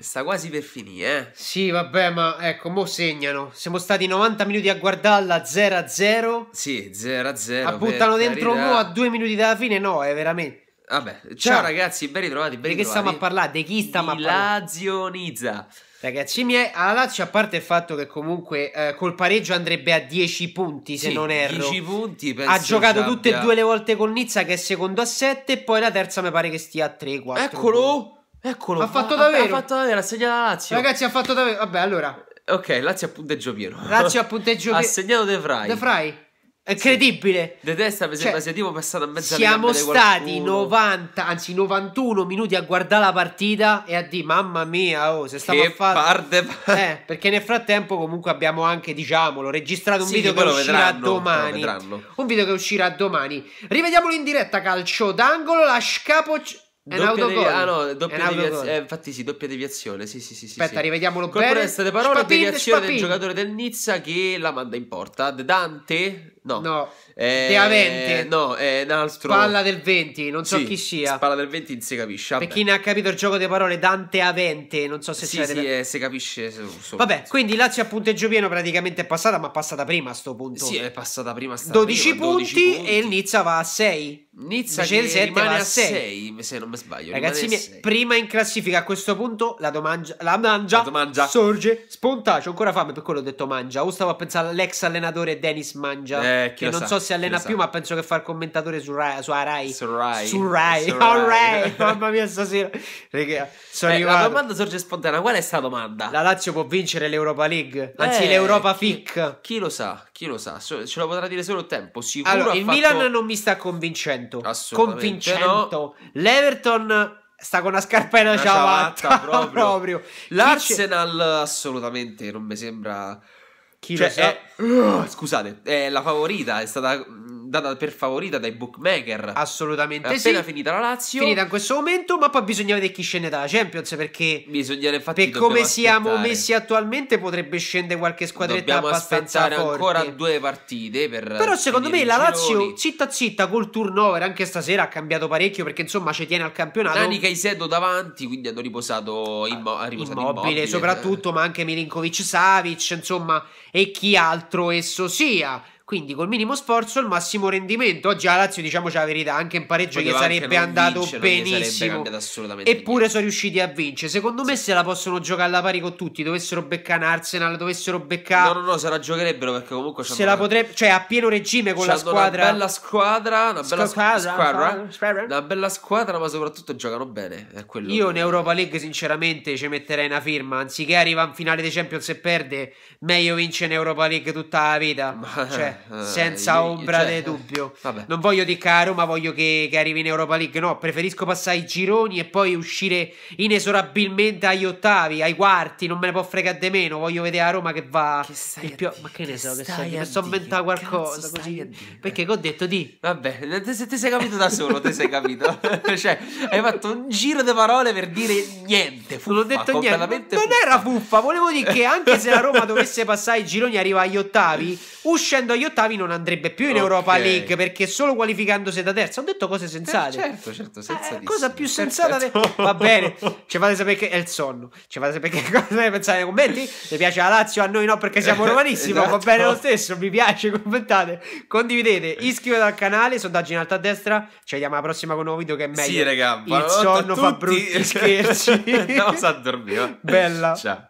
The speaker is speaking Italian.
Sta quasi per finire, eh? Sì, vabbè, ma ecco, mo segnano. Siamo stati 90 minuti a guardarla 0-0. Sì, 0-0. buttano dentro carità. mo a due minuti dalla fine, no, è eh, veramente. Vabbè, ciao, ciao ragazzi, ben ritrovati, ben ritrovati. Di che stiamo a parlare? Di chi stiamo Di a parlare? Lazio Nizza. Ragazzi miei, alla Lazio, a parte il fatto che comunque eh, col pareggio andrebbe a 10 punti, se sì, non erro. 10 punti, penso Ha giocato tutte e due le volte con Nizza, che è secondo a 7, e poi la terza mi pare che stia a 3-4. Eccolo! Eccolo. Ha fatto ha, davvero. Ha fatto davvero, ha segnato la Lazio. Ragazzi, ha fatto davvero. Vabbè, allora. Ok, Lazio a punteggio pieno. Lazio a punteggio pieno. ha segnato De Vrij. De Vrij. È incredibile. Sì. De testa mi sembra cioè, sia tipo passata a mezza Siamo stati 90, anzi 91 minuti a guardare la partita e a dire mamma mia, oh, se stava a fare parte... eh, perché nel frattempo comunque abbiamo anche, diciamolo, registrato un sì, video che, che uscirà vedranno, domani. Un video che uscirà domani. Rivediamolo in diretta calcio d'angolo, la scapo è un autogol. Ah no, doppia deviazione. Eh, infatti sì, doppia deviazione. Sì, sì, sì. Aspetta, sì. rivediamolo Colpo bene. Colpo di parola, Spapin, deviazione Spapin. del giocatore del Nizza che la manda in porta. De Dante? No. No. Eh, De Avente? No, è un altro. Palla del 20, non so sì, chi sia. Palla del 20 non si capisce. Vabbè. Per chi ne ha capito il gioco di parole, Dante Avente, non so se sì, c'è. Sì, eh, si capisce. Solo, Vabbè, quindi Lazio a punteggio pieno praticamente è passata, ma è passata prima a sto punto. Sì, è passata prima. 12, prima, punti 12 punti e il Nizza va a 6. Nizza Invece che 7 rimane a 6. se non mi sbaglio. Ragazzi, miei, prima in classifica a questo punto la domangia, la mangia, la mangia. sorge spontanea. Ho ancora fame, per quello ho detto mangia. O stavo a pensare all'ex allenatore Dennis Mangia, eh, che non sa, so se allena più, sa. ma penso che fa il commentatore su Rai. Su Rai. Su Rai. Su Rai. Su Rai. Mamma mia, stasera. sono eh, arrivato. La domanda sorge spontanea. Qual è sta domanda? La Lazio può vincere l'Europa League? Anzi, eh, l'Europa FIC. chi lo sa? Chi lo sa, ce lo potrà dire solo il tempo. Sicuro allora, il fatto... Milan non mi sta convincendo. Assolutamente. Convincendo. No. L'Everton sta con una scarpa e una, ciabatta, ciabatta proprio. proprio. L'Arsenal assolutamente non mi sembra... Chi cioè, lo sa? È... Scusate, è la favorita, è stata data per favorita dai bookmaker. Assolutamente. È appena sì. finita la Lazio. Finita in questo momento, ma poi bisogna vedere chi scende dalla Champions perché bisogna infatti per come siamo messi attualmente potrebbe scendere qualche squadretta dobbiamo abbastanza forte. ancora due partite per Però secondo me la Lazio zitta zitta col turnover anche stasera ha cambiato parecchio perché insomma ci tiene al campionato. Nani Caisedo davanti, quindi hanno riposato, immo- ha riposato immobile, immobile eh. soprattutto, eh. ma anche Milinkovic Savic, insomma, e chi altro esso sia. Quindi col minimo sforzo il massimo rendimento. Oggi a Lazio, diciamoci la verità, anche in pareggio Poteva sarebbe andato vince, benissimo. Sarebbe Eppure niente. sono riusciti a vincere. Secondo me se la possono giocare alla pari con tutti, dovessero beccare Arsenal, dovessero beccare No, no, no, se la giocherebbero perché comunque Se la potrebbe, cioè a pieno regime con la squadra. Una bella squadra, una bella squadra, squadra, squadra, una bella squadra, ma soprattutto giocano bene. Io in Europa League sinceramente ci metterei una firma, anziché arriva in finale dei Champions e perde, meglio vince in Europa League tutta la vita. Ma... Cioè eh, senza io, ombra cioè, di certo. dubbio. Vabbè. Non voglio di caro, ma voglio che, che, arrivi in Europa League. No, preferisco passare i gironi e poi uscire inesorabilmente agli ottavi, ai quarti. Non me ne può fregare di meno. Voglio vedere a Roma che va. Che il più... Ma che ne so, che stai so, mi sto inventando qualcosa così. Perché che ho detto di. Vabbè, se ti sei capito da solo, ti sei capito. cioè, hai fatto un giro di parole per dire niente. Fuffa, non ho detto niente. Non fuffa. era fuffa, volevo dire che anche se la Roma dovesse passare i gironi e arriva agli ottavi, uscendo agli ottavi ottavi non andrebbe più in okay. Europa League perché solo qualificandosi da terza. Ho detto cose eh, sensate. Eh, certo, certo, sensatissime. Eh, cosa più sensata certo. Va bene, ci fate sapere che è il sonno. Ci fate sapere che cosa ne pensate nei commenti. Vi piace la Lazio? A noi no perché siamo romanissimi, esatto. va bene lo stesso. Mi piace, commentate, condividete, iscrivetevi al canale, sondaggio in alto a destra. Ci vediamo alla prossima con un nuovo video che è meglio. Sì, raga, il sonno fa brutti scherzi. Andiamo a dormire. Bella. Ciao.